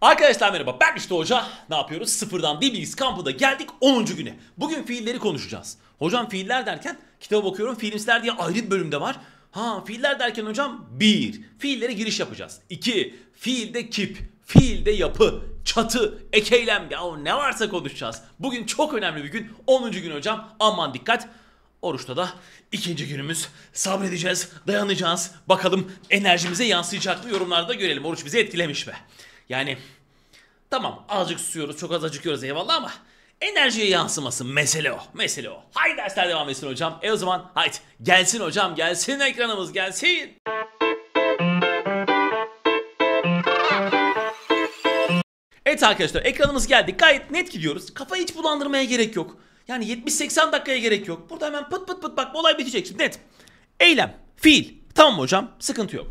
Arkadaşlar merhaba ben işte hoca. Ne yapıyoruz? Sıfırdan dil bilgisi kampında geldik 10. güne. Bugün fiilleri konuşacağız. Hocam fiiller derken kitaba bakıyorum fiilimsiler diye ayrı bir bölümde var. Ha fiiller derken hocam 1. Fiillere giriş yapacağız. 2. Fiilde kip, fiilde yapı, çatı, ekeylem ya ne varsa konuşacağız. Bugün çok önemli bir gün. 10. gün hocam aman dikkat. Oruçta da ikinci günümüz sabredeceğiz, dayanacağız. Bakalım enerjimize yansıyacak mı yorumlarda görelim. Oruç bizi etkilemiş mi? Yani tamam azıcık susuyoruz çok az acıkıyoruz eyvallah ama enerjiye yansıması mesele o. Mesele o. Haydi dersler devam etsin hocam. E o zaman haydi gelsin hocam gelsin ekranımız gelsin. Evet arkadaşlar ekranımız geldi. Gayet net gidiyoruz. Kafayı hiç bulandırmaya gerek yok. Yani 70-80 dakikaya gerek yok. Burada hemen pıt pıt pıt bak bu olay bitecek şimdi net. Eylem, fiil. Tamam hocam sıkıntı yok.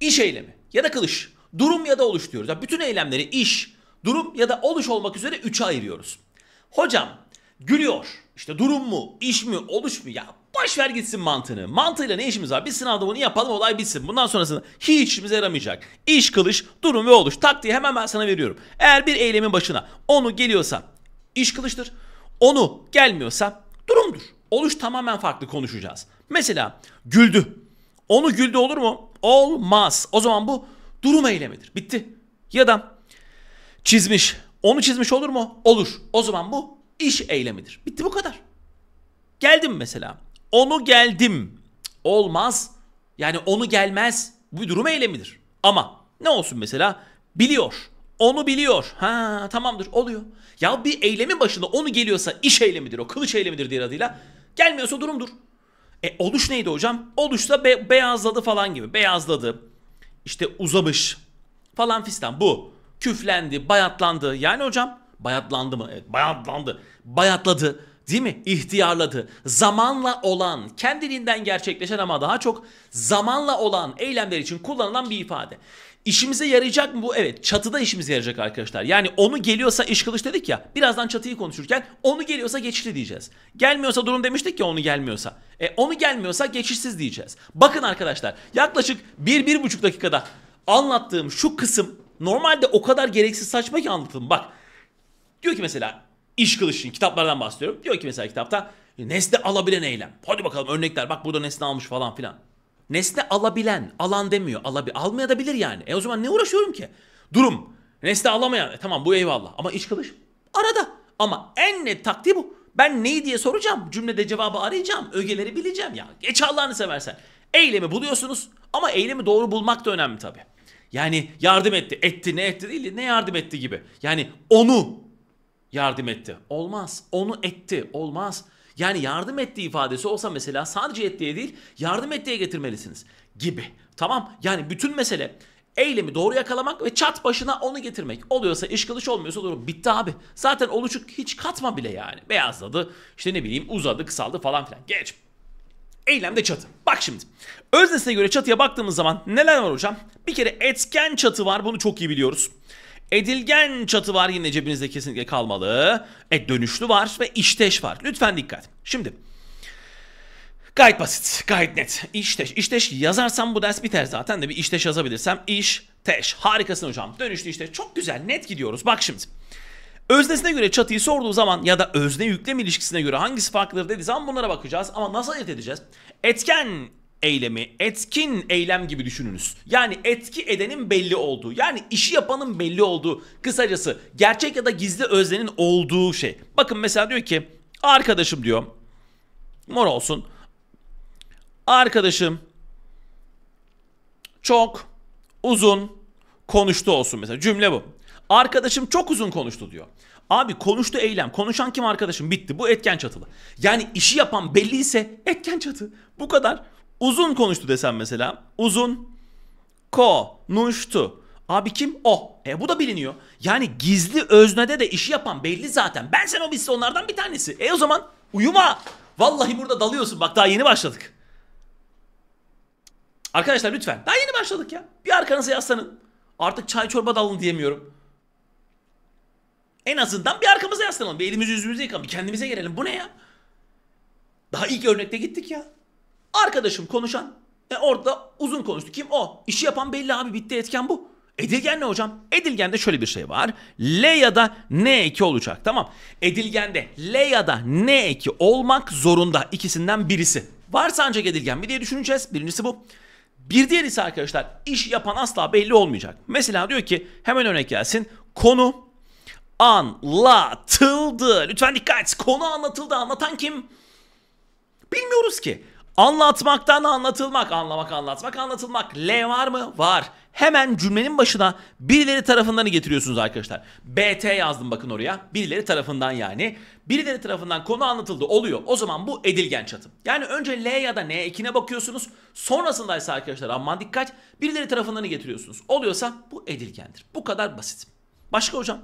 İş eylemi ya da kılıç durum ya da oluş diyoruz. Yani bütün eylemleri iş, durum ya da oluş olmak üzere üçe ayırıyoruz. Hocam gülüyor. İşte durum mu, iş mi, oluş mu? Ya boş ver gitsin mantığını. Mantığıyla ne işimiz var? Biz sınavda bunu yapalım olay bitsin. Bundan sonrasında hiç işimize yaramayacak. İş, kılış, durum ve oluş. Taktiği hemen ben sana veriyorum. Eğer bir eylemin başına onu geliyorsa iş kılıştır. Onu gelmiyorsa durumdur. Oluş tamamen farklı konuşacağız. Mesela güldü. Onu güldü olur mu? Olmaz. O zaman bu durum eylemidir. Bitti. Ya da çizmiş. Onu çizmiş olur mu? Olur. O zaman bu iş eylemidir. Bitti bu kadar. Geldim mesela. Onu geldim. Olmaz. Yani onu gelmez. Bu bir durum eylemidir. Ama ne olsun mesela? Biliyor. Onu biliyor. Ha tamamdır oluyor. Ya bir eylemin başında onu geliyorsa iş eylemidir o. Kılıç eylemidir diğer adıyla. Gelmiyorsa durumdur. E oluş neydi hocam? Oluşsa be- beyazladı falan gibi. Beyazladı işte uzamış falan fistan bu. Küflendi, bayatlandı. Yani hocam bayatlandı mı? Evet bayatlandı. Bayatladı değil mi? İhtiyarladı. Zamanla olan, kendiliğinden gerçekleşen ama daha çok zamanla olan eylemler için kullanılan bir ifade. İşimize yarayacak mı bu? Evet çatıda işimize yarayacak arkadaşlar. Yani onu geliyorsa iş kılıç dedik ya. Birazdan çatıyı konuşurken onu geliyorsa geçti diyeceğiz. Gelmiyorsa durum demiştik ya onu gelmiyorsa. E, onu gelmiyorsa geçişsiz diyeceğiz. Bakın arkadaşlar yaklaşık 1-1,5 dakikada anlattığım şu kısım normalde o kadar gereksiz saçma ki anlatılım. Bak diyor ki mesela iş kılıçın kitaplardan bahsediyorum. Diyor ki mesela kitapta nesne alabilen eylem. Hadi bakalım örnekler bak burada nesne almış falan filan. Nesne alabilen, alan demiyor. Alabi almayabilir yani. E o zaman ne uğraşıyorum ki? Durum. Nesne alamayan. E, tamam bu eyvallah. Ama iş kılış, arada. Ama en net taktiği bu. Ben neyi diye soracağım. Cümlede cevabı arayacağım. Ögeleri bileceğim ya. Geç Allah'ını seversen. Eylemi buluyorsunuz ama eylemi doğru bulmak da önemli tabii. Yani yardım etti. Etti ne etti değil ne yardım etti gibi. Yani onu yardım etti. Olmaz. Onu etti. Olmaz. Yani yardım etti ifadesi olsa mesela sadece ettiye değil yardım ettiye getirmelisiniz gibi. Tamam yani bütün mesele eylemi doğru yakalamak ve çat başına onu getirmek. Oluyorsa iş kılıç olmuyorsa doğru. Bitti abi. Zaten oluşuk hiç katma bile yani. Beyazladı işte ne bileyim uzadı kısaldı falan filan. Geç. Eylemde çatı. Bak şimdi. Öznesine göre çatıya baktığımız zaman neler var hocam? Bir kere etken çatı var. Bunu çok iyi biliyoruz. Edilgen çatı var yine cebinizde kesinlikle kalmalı. E dönüşlü var ve işteş var. Lütfen dikkat. Şimdi Gayet basit, gayet net. İşteş, işteş yazarsam bu ders biter zaten de bir işteş yazabilirsem. İşteş. Harikasın hocam. Dönüşlü işte. Çok güzel, net gidiyoruz. Bak şimdi. Öznesine göre çatıyı sorduğu zaman ya da özne yüklem ilişkisine göre hangisi farklıdır dediği zaman bunlara bakacağız. Ama nasıl ayırt edeceğiz? Etken eylemi, etkin eylem gibi düşününüz. Yani etki edenin belli olduğu, yani işi yapanın belli olduğu, kısacası gerçek ya da gizli öznenin olduğu şey. Bakın mesela diyor ki, arkadaşım diyor, mor olsun, arkadaşım çok uzun konuştu olsun mesela cümle bu. Arkadaşım çok uzun konuştu diyor. Abi konuştu eylem. Konuşan kim arkadaşım? Bitti. Bu etken çatılı. Yani işi yapan belliyse etken çatı. Bu kadar. Uzun konuştu desem mesela. Uzun konuştu. Abi kim? O. E bu da biliniyor. Yani gizli öznede de işi yapan belli zaten. Ben sen o bizse onlardan bir tanesi. E o zaman uyuma. Vallahi burada dalıyorsun. Bak daha yeni başladık. Arkadaşlar lütfen. Daha yeni başladık ya. Bir arkanıza yaslanın. Artık çay çorba dalın diyemiyorum. En azından bir arkamıza yaslanalım. Bir elimizi yüzümüzü yıkalım. Bir kendimize gelelim. Bu ne ya? Daha ilk örnekte gittik ya. Arkadaşım konuşan. E orada uzun konuştu. Kim o? İşi yapan belli abi. Bitti etken bu. Edilgen ne hocam? Edilgende şöyle bir şey var. L ya da N eki olacak. Tamam. Edilgende L ya da N eki olmak zorunda. ikisinden birisi. Varsa ancak edilgen mi diye düşüneceğiz. Birincisi bu. Bir diğer ise arkadaşlar iş yapan asla belli olmayacak. Mesela diyor ki hemen örnek gelsin. Konu anlatıldı. Lütfen dikkat. Konu anlatıldı. Anlatan kim? Bilmiyoruz ki. Anlatmaktan anlatılmak, anlamak, anlatmak, anlatılmak. L var mı? Var hemen cümlenin başına birileri tarafındanı getiriyorsunuz arkadaşlar. BT yazdım bakın oraya. Birileri tarafından yani. Birileri tarafından konu anlatıldı oluyor. O zaman bu edilgen çatım. Yani önce L ya da N ekine bakıyorsunuz. Sonrasında ise arkadaşlar aman dikkat birileri tarafındanı getiriyorsunuz. Oluyorsa bu edilgendir. Bu kadar basit. Başka hocam?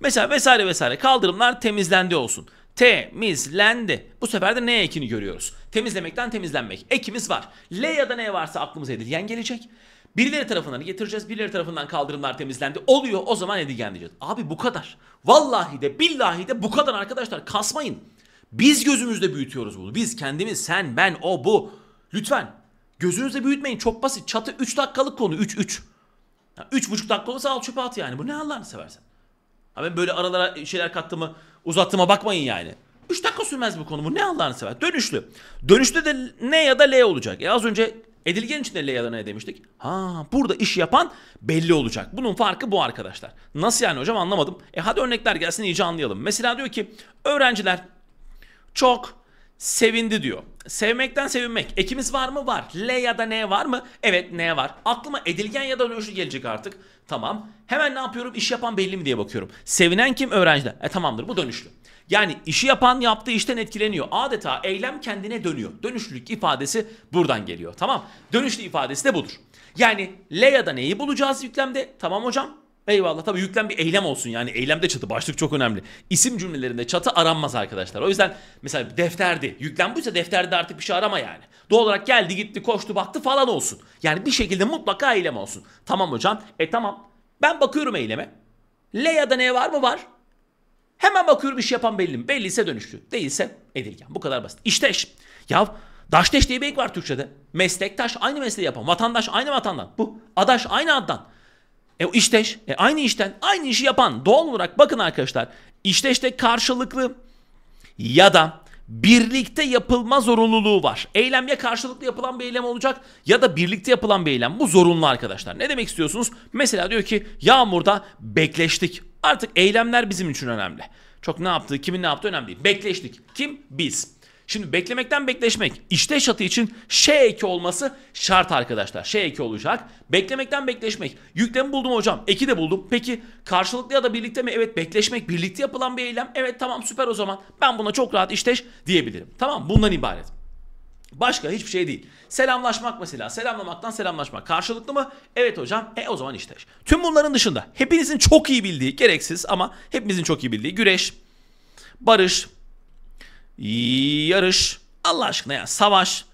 Mesela vesaire vesaire kaldırımlar temizlendi olsun. Temizlendi. Bu sefer de ne ekini görüyoruz. Temizlemekten temizlenmek. Ekimiz var. L ya da N varsa aklımıza edilgen gelecek. Birileri tarafından getireceğiz, birileri tarafından kaldırımlar temizlendi. Oluyor o zaman edilgen diyeceğiz. Abi bu kadar. Vallahi de billahi de bu kadar arkadaşlar kasmayın. Biz gözümüzde büyütüyoruz bunu. Biz kendimiz sen ben o bu. Lütfen gözünüzde büyütmeyin çok basit. Çatı 3 dakikalık konu 3 3. Yani 3,5 dakika olsa al çöpe at yani. Bu ne Allah'ını seversen. Ha ben böyle aralara şeyler kattığımı uzattığıma bakmayın yani. 3 dakika sürmez bu konu bu ne Allah'ını sever. Dönüşlü. Dönüşte de N ya da L olacak. E az önce Edilgen için de L ne demiştik? Ha burada iş yapan belli olacak. Bunun farkı bu arkadaşlar. Nasıl yani hocam anlamadım. E hadi örnekler gelsin iyice anlayalım. Mesela diyor ki öğrenciler çok sevindi diyor. Sevmekten sevinmek. Ekimiz var mı? Var. L ya da N var mı? Evet N var. Aklıma edilgen ya da dönüşü gelecek artık. Tamam. Hemen ne yapıyorum? İş yapan belli mi diye bakıyorum. Sevinen kim? Öğrenciler. E tamamdır bu dönüşlü. Yani işi yapan yaptığı işten etkileniyor. Adeta eylem kendine dönüyor. Dönüşlülük ifadesi buradan geliyor. Tamam. Dönüşlü ifadesi de budur. Yani Leia'da neyi bulacağız yüklemde? Tamam hocam. Eyvallah tabii yüklem bir eylem olsun yani eylemde çatı başlık çok önemli. İsim cümlelerinde çatı aranmaz arkadaşlar. O yüzden mesela defterdi. Yüklem buysa defterde artık bir şey arama yani. Doğal olarak geldi gitti koştu baktı falan olsun. Yani bir şekilde mutlaka eylem olsun. Tamam hocam. E tamam. Ben bakıyorum eyleme. Leia'da ne var mı var? Hemen bakıyorum iş yapan belli mi? Belliyse dönüşlü. Değilse edilgen. Bu kadar basit. İşte eş. Ya daşteş diye bir ek var Türkçe'de. Meslektaş aynı mesleği yapan. Vatandaş aynı vatandan. Bu. Adaş aynı addan. E işteş. E aynı işten aynı işi yapan. Doğal olarak bakın arkadaşlar. İşteşte karşılıklı ya da birlikte yapılma zorunluluğu var. Eylem ya karşılıklı yapılan bir eylem olacak ya da birlikte yapılan bir eylem. Bu zorunlu arkadaşlar. Ne demek istiyorsunuz? Mesela diyor ki yağmurda bekleştik. Artık eylemler bizim için önemli. Çok ne yaptığı, kimin ne yaptığı önemli değil. Bekleştik. Kim? Biz. Şimdi beklemekten bekleşmek. İşte şatı için şey eki olması şart arkadaşlar. Şey eki olacak. Beklemekten bekleşmek. Yüklemi buldum hocam. Eki de buldum. Peki karşılıklı ya da birlikte mi? Evet bekleşmek birlikte yapılan bir eylem. Evet tamam süper o zaman. Ben buna çok rahat işteş diyebilirim. Tamam bundan ibaret. Başka hiçbir şey değil. Selamlaşmak mesela. Selamlamaktan selamlaşmak. Karşılıklı mı? Evet hocam. E o zaman işte. Tüm bunların dışında hepinizin çok iyi bildiği, gereksiz ama hepimizin çok iyi bildiği güreş, barış, yarış, Allah aşkına ya savaş,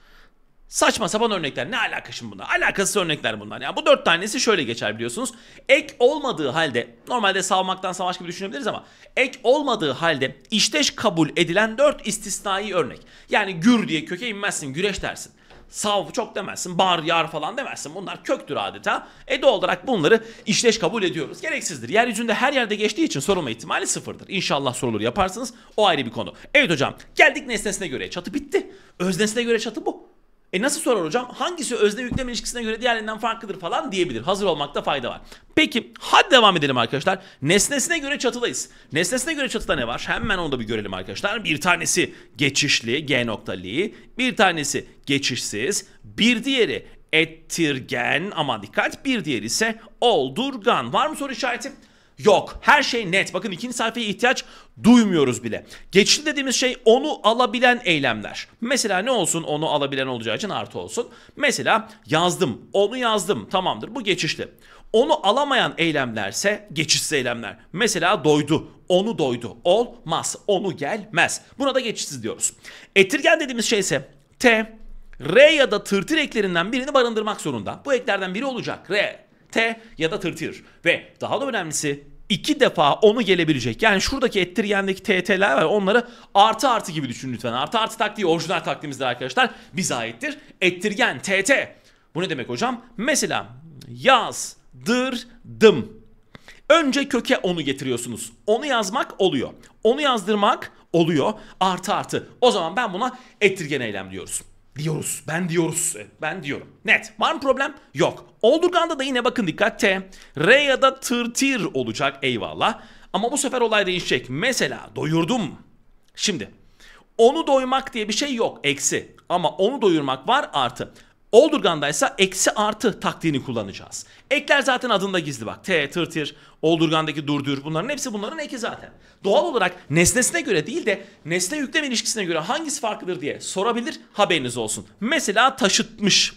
Saçma sapan örnekler ne alakası şimdi bunlar? Alakası örnekler bunlar. Yani bu dört tanesi şöyle geçer biliyorsunuz. Ek olmadığı halde normalde savmaktan savaş gibi düşünebiliriz ama ek olmadığı halde işteş kabul edilen dört istisnai örnek. Yani gür diye köke inmezsin güreş dersin. Sav çok demezsin, bar yar falan demezsin. Bunlar köktür adeta. E olarak bunları işleş kabul ediyoruz. Gereksizdir. Yeryüzünde her yerde geçtiği için sorulma ihtimali sıfırdır. İnşallah sorulur yaparsınız. O ayrı bir konu. Evet hocam geldik nesnesine göre. Çatı bitti. Öznesine göre çatı bu. E nasıl sorar hocam? Hangisi özne yüklem ilişkisine göre diğerlerinden farklıdır falan diyebilir. Hazır olmakta fayda var. Peki hadi devam edelim arkadaşlar. Nesnesine göre çatıdayız. Nesnesine göre çatıda ne var? Hemen onu da bir görelim arkadaşlar. Bir tanesi geçişli G noktali, bir tanesi geçişsiz, bir diğeri ettirgen ama dikkat bir diğeri ise oldurgan. Var mı soru işareti? Yok. Her şey net. Bakın ikinci sayfaya ihtiyaç duymuyoruz bile. Geçti dediğimiz şey onu alabilen eylemler. Mesela ne olsun onu alabilen olacağı için artı olsun. Mesela yazdım. Onu yazdım. Tamamdır. Bu geçişli. Onu alamayan eylemlerse geçişsiz eylemler. Mesela doydu. Onu doydu. Olmaz. Onu gelmez. Buna da geçişsiz diyoruz. Etirgen dediğimiz şey ise T, R ya da tırtır eklerinden birini barındırmak zorunda. Bu eklerden biri olacak. R, T ya da tırtır. Ve daha da önemlisi iki defa onu gelebilecek. Yani şuradaki ettirgendeki TT'ler var onları artı artı gibi düşün lütfen. Artı artı taktiği orijinal taktiğimizdir arkadaşlar. Bize aittir. Ettirgen TT. Bu ne demek hocam? Mesela yazdırdım. Önce köke onu getiriyorsunuz. Onu yazmak oluyor. Onu yazdırmak oluyor. Artı artı. O zaman ben buna ettirgen eylem diyoruz. Diyoruz. Ben diyoruz. Ben diyorum. Net. Var mı problem? Yok. Oldurgan'da da yine bakın dikkatte. R ya da tırtir olacak eyvallah. Ama bu sefer olay değişecek. Mesela doyurdum. Şimdi onu doymak diye bir şey yok. Eksi. Ama onu doyurmak var artı. Oldurgan'da ise eksi artı taktiğini kullanacağız. Ekler zaten adında gizli bak. T, tırtır, Oldurgan'daki durdur bunların hepsi bunların eki zaten. Doğal olarak nesnesine göre değil de nesne yüklem ilişkisine göre hangisi farklıdır diye sorabilir haberiniz olsun. Mesela taşıtmış.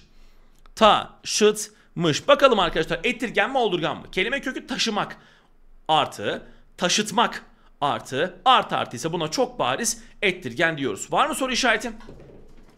Taşıtmış. Bakalım arkadaşlar ettirgen mi oldurgan mı? Kelime kökü taşımak artı taşıtmak artı artı artı ise buna çok bariz ettirgen diyoruz. Var mı soru işareti?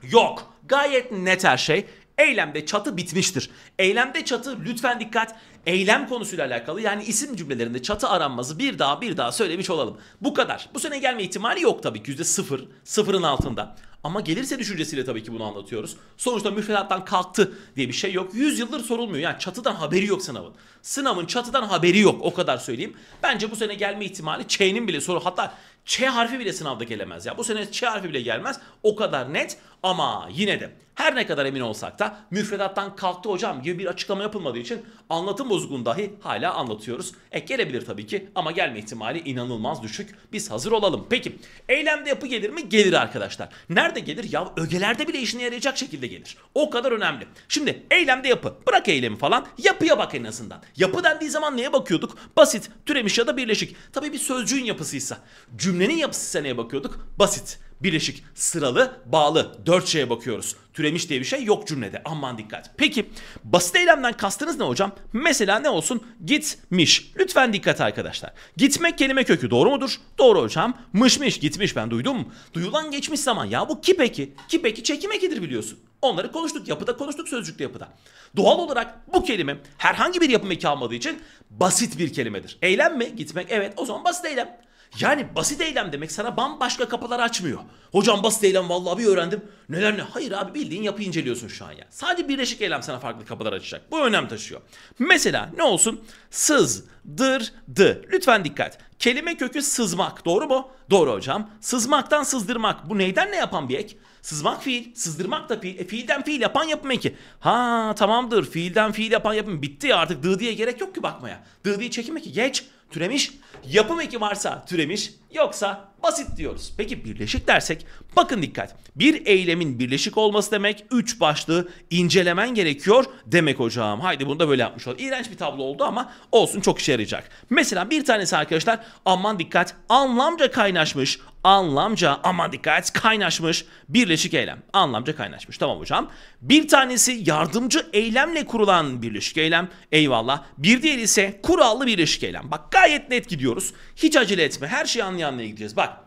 Yok. Gayet net her şey. Eylemde çatı bitmiştir. Eylemde çatı lütfen dikkat eylem konusuyla alakalı yani isim cümlelerinde çatı aranması bir daha bir daha söylemiş olalım. Bu kadar. Bu sene gelme ihtimali yok tabii ki yüzde sıfır, sıfırın altında. Ama gelirse düşüncesiyle tabii ki bunu anlatıyoruz. Sonuçta müfredattan kalktı diye bir şey yok. 100 yıldır sorulmuyor. Yani çatıdan haberi yok sınavın. Sınavın çatıdan haberi yok o kadar söyleyeyim. Bence bu sene gelme ihtimali Ç'nin bile soru hatta Ç harfi bile sınavda gelemez. Ya bu sene Ç harfi bile gelmez. O kadar net ama yine de her ne kadar emin olsak da müfredattan kalktı hocam gibi bir açıklama yapılmadığı için anlatım bozukluğunu dahi hala anlatıyoruz. E gelebilir tabii ki ama gelme ihtimali inanılmaz düşük. Biz hazır olalım. Peki eylemde yapı gelir mi? Gelir arkadaşlar. Nerede gelir? Ya ögelerde bile işine yarayacak şekilde gelir. O kadar önemli. Şimdi eylemde yapı. Bırak eylemi falan. Yapıya bak en azından. Yapı dendiği zaman neye bakıyorduk? Basit, türemiş ya da birleşik. Tabii bir sözcüğün yapısıysa. Cümle Cümlenin yapısı seneye bakıyorduk? Basit, birleşik, sıralı, bağlı. Dört şeye bakıyoruz. Türemiş diye bir şey yok cümlede. Aman dikkat. Peki basit eylemden kastınız ne hocam? Mesela ne olsun? Gitmiş. Lütfen dikkat arkadaşlar. Gitmek kelime kökü doğru mudur? Doğru hocam. Mışmış gitmiş ben duydum. Duyulan geçmiş zaman. Ya bu ki peki? Ki peki çekim ekidir biliyorsun. Onları konuştuk. Yapıda konuştuk sözcükte yapıda. Doğal olarak bu kelime herhangi bir yapım eki almadığı için basit bir kelimedir. Eylem mi? Gitmek. Evet o zaman basit eylem. Yani basit eylem demek sana bambaşka kapılar açmıyor. Hocam basit eylem vallahi bir öğrendim. Neler ne? Hayır abi bildiğin yapı inceliyorsun şu an ya. Sadece birleşik eylem sana farklı kapılar açacak. Bu önem taşıyor. Mesela ne olsun? Sızdırdı. Lütfen dikkat. Kelime kökü sızmak. Doğru mu? Doğru hocam. Sızmaktan sızdırmak. Bu neyden ne yapan bir ek? Sızmak fiil, sızdırmak da fiil. E, fiilden fiil yapan yapım eki. Ha tamamdır. Fiilden fiil yapan yapım bitti ya artık. Dı diye gerek yok ki bakmaya. Dı diye çekim eki. Geç türemiş. Yapım eki varsa türemiş, yoksa basit diyoruz. Peki birleşik dersek bakın dikkat. Bir eylemin birleşik olması demek üç başlığı incelemen gerekiyor demek hocam. Haydi bunu da böyle yapmış olalım. İğrenç bir tablo oldu ama olsun çok işe yarayacak. Mesela bir tanesi arkadaşlar aman dikkat anlamca kaynaşmış, anlamca ama dikkat kaynaşmış birleşik eylem. Anlamca kaynaşmış tamam hocam. Bir tanesi yardımcı eylemle kurulan birleşik eylem eyvallah. Bir diğeri ise kurallı birleşik eylem. Bak gayet net gidiyoruz. Hiç acele etme her şeyi anlayanlara gideceğiz bak.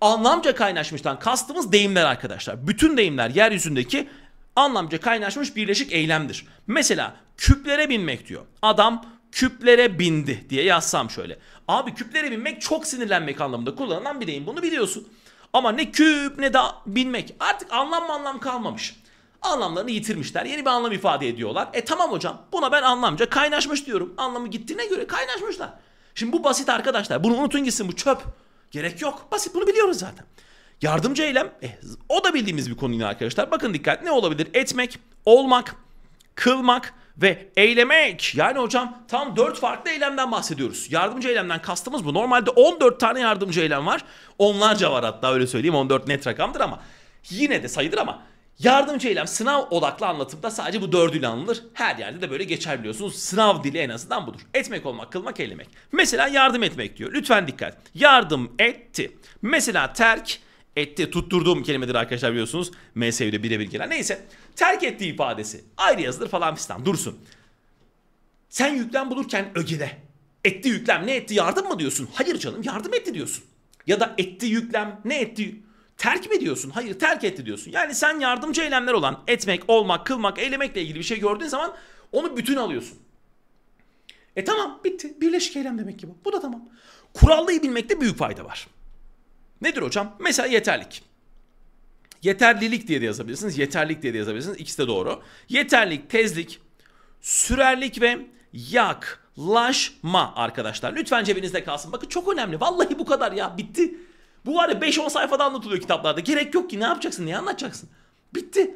Anlamca kaynaşmıştan kastımız deyimler arkadaşlar. Bütün deyimler yeryüzündeki anlamca kaynaşmış birleşik eylemdir. Mesela küplere binmek diyor. Adam küplere bindi diye yazsam şöyle. Abi küplere binmek çok sinirlenmek anlamında kullanılan bir deyim. Bunu biliyorsun. Ama ne küp ne de binmek. Artık anlam anlam kalmamış. Anlamlarını yitirmişler. Yeni bir anlam ifade ediyorlar. E tamam hocam buna ben anlamca kaynaşmış diyorum. Anlamı gittiğine göre kaynaşmışlar. Şimdi bu basit arkadaşlar. Bunu unutun gitsin bu çöp. Gerek yok. Basit bunu biliyoruz zaten. Yardımcı eylem eh, o da bildiğimiz bir konu yine arkadaşlar. Bakın dikkat ne olabilir? Etmek, olmak, kılmak, ve eylemek. Yani hocam tam 4 farklı eylemden bahsediyoruz. Yardımcı eylemden kastımız bu. Normalde 14 tane yardımcı eylem var. Onlarca var hatta öyle söyleyeyim. 14 net rakamdır ama yine de sayıdır ama Yardımcı eylem sınav odaklı anlatımda sadece bu dördüyle anılır. Her yerde de böyle geçer biliyorsunuz. Sınav dili en azından budur. Etmek olmak, kılmak, eylemek. Mesela yardım etmek diyor. Lütfen dikkat. Yardım etti. Mesela terk etti tutturduğum kelimedir arkadaşlar biliyorsunuz. MSV'de birebir gelen. Neyse terk etti ifadesi ayrı yazılır falan fistan dursun. Sen yüklem bulurken ögele. Etti yüklem ne etti yardım mı diyorsun? Hayır canım yardım etti diyorsun. Ya da etti yüklem ne etti terk mi diyorsun? Hayır terk etti diyorsun. Yani sen yardımcı eylemler olan etmek, olmak, kılmak, eylemekle ilgili bir şey gördüğün zaman onu bütün alıyorsun. E tamam bitti. Birleşik eylem demek ki bu. Bu da tamam. Kurallığı bilmekte büyük fayda var. Nedir hocam? Mesela yeterlik. Yeterlilik diye de yazabilirsiniz. Yeterlik diye de yazabilirsiniz. İkisi de doğru. Yeterlik, tezlik, sürerlik ve yaklaşma arkadaşlar. Lütfen cebinizde kalsın. Bakın çok önemli. Vallahi bu kadar ya. Bitti. Bu var ya 5-10 sayfada anlatılıyor kitaplarda. Gerek yok ki ne yapacaksın, ne anlatacaksın. Bitti.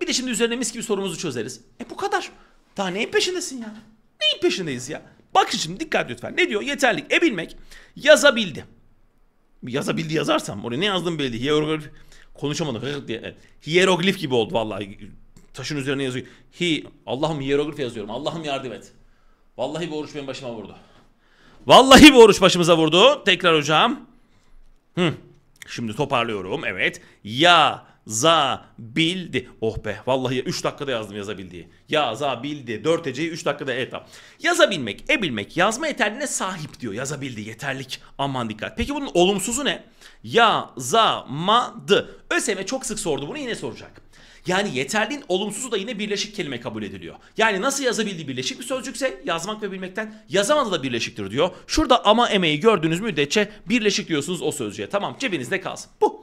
Bir de şimdi üzerine mis gibi sorumuzu çözeriz. E bu kadar. Daha neyin peşindesin ya? Neyin peşindeyiz ya? Bak şimdi dikkat lütfen. Ne diyor? Yeterlik. E bilmek. Yazabildi. Yazabildi yazarsam. Oraya ne yazdım belli. Hieroglif. Konuşamadım. diye. Hieroglif gibi oldu vallahi. Taşın üzerine yazıyor. Hi. Allah'ım hieroglif yazıyorum. Allah'ım yardım et. Vallahi bu oruç benim başıma vurdu. Vallahi bu oruç başımıza vurdu. Tekrar hocam. Hı. Şimdi toparlıyorum. Evet. Ya yazabildi. Oh be vallahi 3 dakikada yazdım yazabildiği. Yazabildi. 4 Ece'yi 3 dakikada etap. Yazabilmek, ebilmek, yazma yeterliğine sahip diyor. Yazabildi, yeterlik. Aman dikkat. Peki bunun olumsuzu ne? Yazamadı. ÖSYM çok sık sordu bunu yine soracak. Yani yeterliğin olumsuzu da yine birleşik kelime kabul ediliyor. Yani nasıl yazabildiği birleşik bir sözcükse yazmak ve bilmekten yazamadı da birleşiktir diyor. Şurada ama emeği gördüğünüz müddetçe birleşik diyorsunuz o sözcüğe. Tamam cebinizde kalsın. Bu.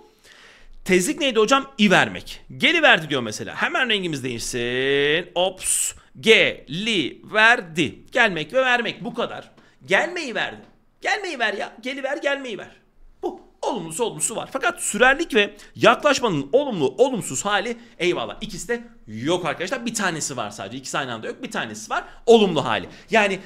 Tezlik neydi hocam? i vermek. Geli verdi diyor mesela. Hemen rengimiz değişsin. Ops. Geli verdi. Gelmek ve vermek bu kadar. Gelmeyi verdi. Gelmeyi ver ya. Geli ver, gelmeyi ver. Bu olumlusu olumsuzu var. Fakat sürerlik ve yaklaşmanın olumlu olumsuz hali eyvallah ikisi de yok arkadaşlar. Bir tanesi var sadece. İkisi aynı anda yok. Bir tanesi var. Olumlu hali. Yani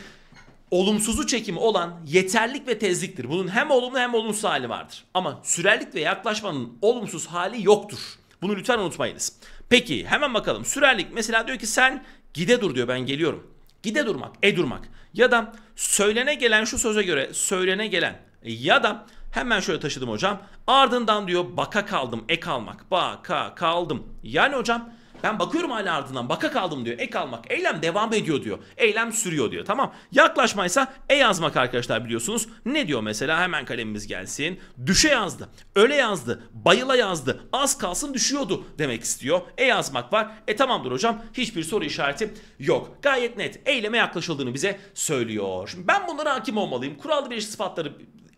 olumsuzu çekimi olan yeterlik ve tezliktir. Bunun hem olumlu hem olumsuz hali vardır. Ama sürerlik ve yaklaşmanın olumsuz hali yoktur. Bunu lütfen unutmayınız. Peki hemen bakalım. Sürerlik mesela diyor ki sen gide dur diyor ben geliyorum. Gide durmak, e durmak ya da söylene gelen şu söze göre söylene gelen ya da hemen şöyle taşıdım hocam. Ardından diyor baka kaldım, ek almak. Baka kaldım. Yani hocam ben bakıyorum hala ardından baka kaldım diyor. Ek almak. Eylem devam ediyor diyor. Eylem sürüyor diyor. Tamam. Yaklaşmaysa e yazmak arkadaşlar biliyorsunuz. Ne diyor mesela? Hemen kalemimiz gelsin. Düşe yazdı. Öle yazdı. Bayıla yazdı. Az kalsın düşüyordu demek istiyor. E yazmak var. E tamamdır hocam. Hiçbir soru işareti yok. Gayet net. Eyleme yaklaşıldığını bize söylüyor. Şimdi ben bunlara hakim olmalıyım. Kural bir sıfatları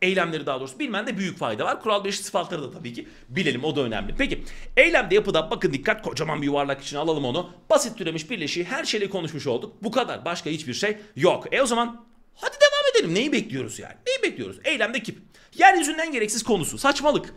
eylemleri daha doğrusu bilmende büyük fayda var. Kural 5 sıfatları da tabii ki bilelim o da önemli. Peki eylemde yapıda bakın dikkat kocaman bir yuvarlak için alalım onu. Basit türemiş birleşiği her şeyle konuşmuş olduk. Bu kadar başka hiçbir şey yok. E o zaman hadi devam edelim. Neyi bekliyoruz yani? Neyi bekliyoruz? Eylemde kip. Yeryüzünden gereksiz konusu. Saçmalık.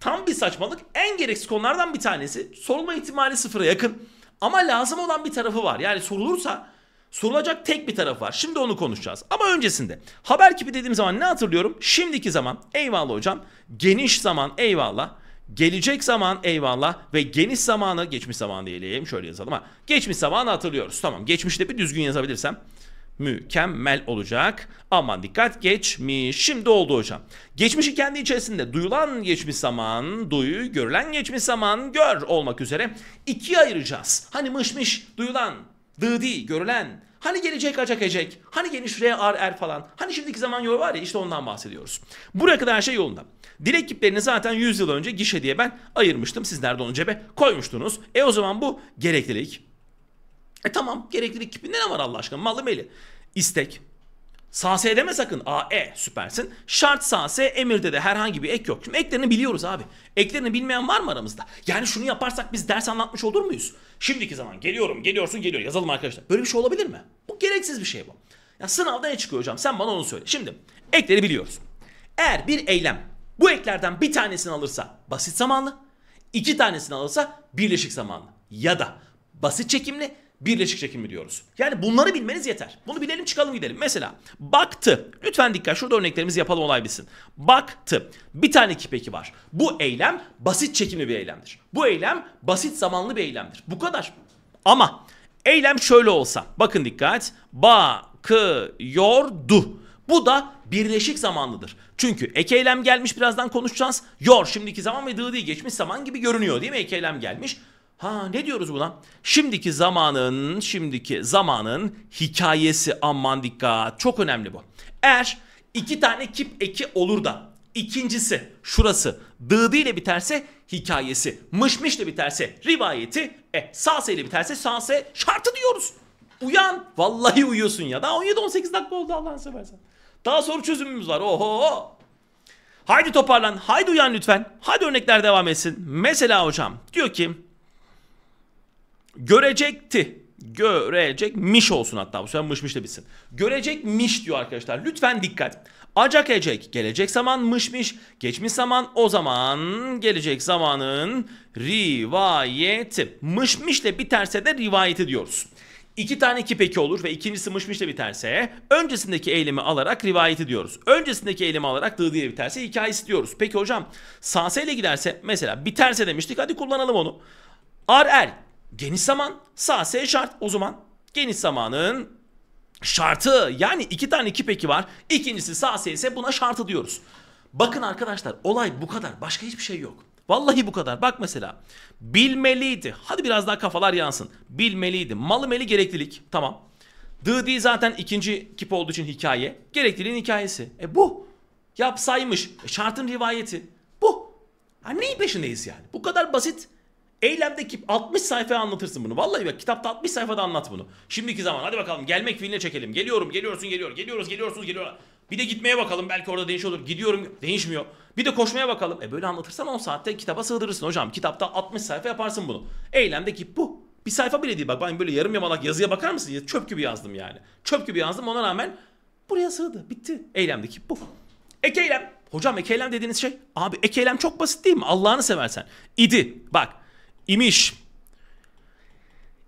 Tam bir saçmalık. En gereksiz konulardan bir tanesi. Sorulma ihtimali sıfıra yakın. Ama lazım olan bir tarafı var. Yani sorulursa Sorulacak tek bir taraf var. Şimdi onu konuşacağız. Ama öncesinde haber kipi dediğim zaman ne hatırlıyorum? Şimdiki zaman eyvallah hocam. Geniş zaman eyvallah. Gelecek zaman eyvallah ve geniş zamanı geçmiş zaman diyelim şöyle yazalım ha. Geçmiş zamanı hatırlıyoruz. Tamam geçmişte bir düzgün yazabilirsem mükemmel olacak. Aman dikkat geçmiş. Şimdi oldu hocam. Geçmişi kendi içerisinde duyulan geçmiş zaman, duyu, görülen geçmiş zaman, gör olmak üzere ikiye ayıracağız. Hani mışmış, duyulan, Dıdi görülen. Hani gelecek acak ecek. Hani geniş re ar er falan. Hani şimdiki zaman yol var ya işte ondan bahsediyoruz. Buraya kadar her şey yolunda. Dilek kiplerini zaten 100 yıl önce gişe diye ben ayırmıştım. Sizler de onu cebe koymuştunuz. E o zaman bu gereklilik. E tamam gereklilik kipinde ne var Allah aşkına? Malı meli. İstek, Sase deme sakın. A, E süpersin. Şart sase emirde de herhangi bir ek yok. Şimdi eklerini biliyoruz abi. Eklerini bilmeyen var mı aramızda? Yani şunu yaparsak biz ders anlatmış olur muyuz? Şimdiki zaman geliyorum, geliyorsun, geliyor. Yazalım arkadaşlar. Böyle bir şey olabilir mi? Bu gereksiz bir şey bu. Ya sınavda ne çıkıyor hocam? Sen bana onu söyle. Şimdi ekleri biliyoruz. Eğer bir eylem bu eklerden bir tanesini alırsa basit zamanlı, iki tanesini alırsa birleşik zamanlı ya da basit çekimli, birleşik çekim mi diyoruz. Yani bunları bilmeniz yeter. Bunu bilelim çıkalım gidelim. Mesela baktı. Lütfen dikkat şurada örneklerimiz yapalım olay bilsin. Baktı. Bir tane kip eki var. Bu eylem basit çekimli bir eylemdir. Bu eylem basit zamanlı bir eylemdir. Bu kadar. Ama eylem şöyle olsa. Bakın dikkat. Bakıyordu. Bu da birleşik zamanlıdır. Çünkü ek eylem gelmiş birazdan konuşacağız. Yor şimdiki zaman ve dı geçmiş zaman gibi görünüyor değil mi? Ek eylem gelmiş. Ha ne diyoruz buna? Şimdiki zamanın, şimdiki zamanın hikayesi aman dikkat. Çok önemli bu. Eğer iki tane kip eki olur da ikincisi şurası dıdı ile biterse hikayesi, mışmış ile biterse rivayeti, e, sase ile biterse sase şartı diyoruz. Uyan. Vallahi uyuyorsun ya. Daha 17-18 dakika oldu Allah'ını seversen. Daha soru çözümümüz var. Oho. Haydi toparlan. Haydi uyan lütfen. Haydi örnekler devam etsin. Mesela hocam diyor ki görecekti. Görecekmiş olsun hatta bu sefer mış da bitsin. Görecekmiş diyor arkadaşlar. Lütfen dikkat. Acak ecek gelecek zaman mışmiş, geçmiş zaman o zaman gelecek zamanın rivayeti. Mışmişle biterse de rivayeti diyoruz. İki tane ki peki olur ve ikincisi mışmışla biterse öncesindeki eylemi alarak rivayeti diyoruz. Öncesindeki eylemi alarak dı diye biterse hikayesi diyoruz. Peki hocam sase ile giderse mesela biterse demiştik hadi kullanalım onu. Ar er Geniş zaman sağ S şart o zaman. Geniş zamanın şartı yani iki tane kip kipeki var. ikincisi sağ S ise buna şartı diyoruz. Bakın arkadaşlar olay bu kadar. Başka hiçbir şey yok. Vallahi bu kadar. Bak mesela bilmeliydi. Hadi biraz daha kafalar yansın. Bilmeliydi. Malı meli gereklilik. Tamam. Dıdi zaten ikinci kip olduğu için hikaye. Gerekliliğin hikayesi. E bu. Yapsaymış. E şartın rivayeti. Bu. Ha neyin peşindeyiz yani? Bu kadar basit. Eylemdeki 60 sayfa anlatırsın bunu. Vallahi bak kitapta 60 sayfada anlat bunu. Şimdiki zaman hadi bakalım gelmek fiiline çekelim. Geliyorum, geliyorsun, geliyor. Geliyoruz, geliyorsunuz, geliyor. Bir de gitmeye bakalım belki orada değişiyor olur. Gidiyorum değişmiyor. Bir de koşmaya bakalım. E böyle anlatırsan 10 saatte kitaba sığdırırsın hocam. Kitapta 60 sayfa yaparsın bunu. Eylemdeki bu. Bir sayfa bile değil bak ben böyle yarım yamalak yazıya bakar mısın? Çöp gibi yazdım yani. Çöp gibi yazdım ona rağmen buraya sığdı. Bitti. Eylemdeki bu. Ek eylem. Hocam ek eylem dediğiniz şey. Abi ek eylem çok basit değil mi? Allah'ını seversen. İdi. Bak imiş.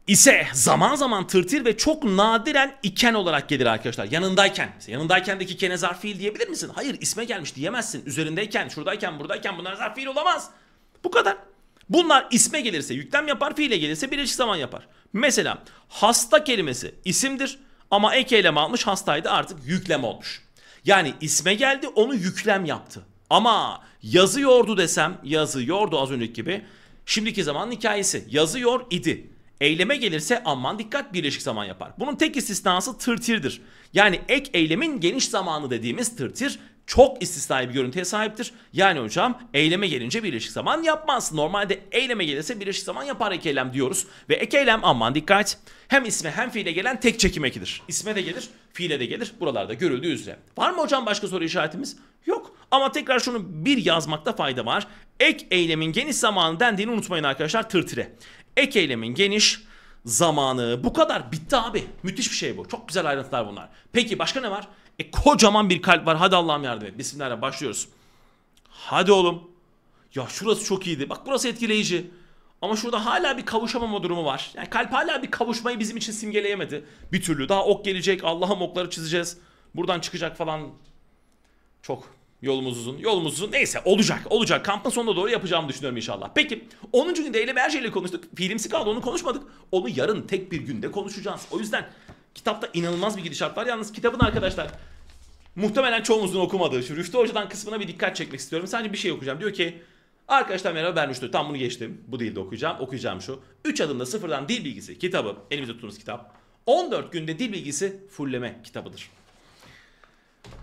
İse zaman zaman tırtır ve çok nadiren iken olarak gelir arkadaşlar. Yanındayken. Yanındayken de kene zarf fiil diyebilir misin? Hayır isme gelmiş diyemezsin. Üzerindeyken, şuradayken, buradayken bunlar zarf fiil olamaz. Bu kadar. Bunlar isme gelirse, yüklem yapar, fiile gelirse bir birleşik zaman yapar. Mesela hasta kelimesi isimdir ama ek eylem almış hastaydı artık yüklem olmuş. Yani isme geldi onu yüklem yaptı. Ama yazıyordu desem yazıyordu az önceki gibi Şimdiki zamanın hikayesi. Yazıyor idi. Eyleme gelirse aman dikkat birleşik zaman yapar. Bunun tek istisnası tırtirdir. Yani ek eylemin geniş zamanı dediğimiz tırtir çok istisnai bir görüntüye sahiptir. Yani hocam eyleme gelince birleşik zaman yapmaz. Normalde eyleme gelirse birleşik zaman yapar ek eylem diyoruz. Ve ek eylem aman dikkat hem isme hem fiile gelen tek çekim ekidir. İsme de gelir, fiile de gelir. Buralarda görüldüğü üzere. Var mı hocam başka soru işaretimiz? Yok. Ama tekrar şunu bir yazmakta fayda var. Ek eylemin geniş zamanı dendiğini unutmayın arkadaşlar tırtire. Ek eylemin geniş zamanı. Bu kadar bitti abi. Müthiş bir şey bu. Çok güzel ayrıntılar bunlar. Peki başka ne var? E kocaman bir kalp var. Hadi Allah'ım yardım et. Bismillahirrahmanirrahim başlıyoruz. Hadi oğlum. Ya şurası çok iyiydi. Bak burası etkileyici. Ama şurada hala bir kavuşamama durumu var. Yani kalp hala bir kavuşmayı bizim için simgeleyemedi. Bir türlü. Daha ok gelecek. Allah'ım okları çizeceğiz. Buradan çıkacak falan. Çok Yolumuz uzun. Yolumuz uzun. Neyse olacak. Olacak. Kampın sonuna doğru yapacağımı düşünüyorum inşallah. Peki 10. günde her şeyle konuştuk. Filmsi kaldı onu konuşmadık. Onu yarın tek bir günde konuşacağız. O yüzden kitapta inanılmaz bir gidişat var. Yalnız kitabın arkadaşlar muhtemelen çoğumuzun okumadığı şu Rüştü Hoca'dan kısmına bir dikkat çekmek istiyorum. Sadece bir şey okuyacağım. Diyor ki Arkadaşlar merhaba ben Rüştü. Tam bunu geçtim. Bu değil de okuyacağım. Okuyacağım şu. 3 adımda sıfırdan dil bilgisi kitabı. Elimizde tuttuğunuz kitap. 14 günde dil bilgisi fulleme kitabıdır